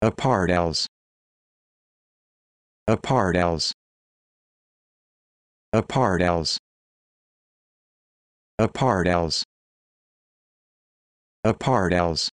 Apartels. Apartels. Apartels. Apartels. Apartels.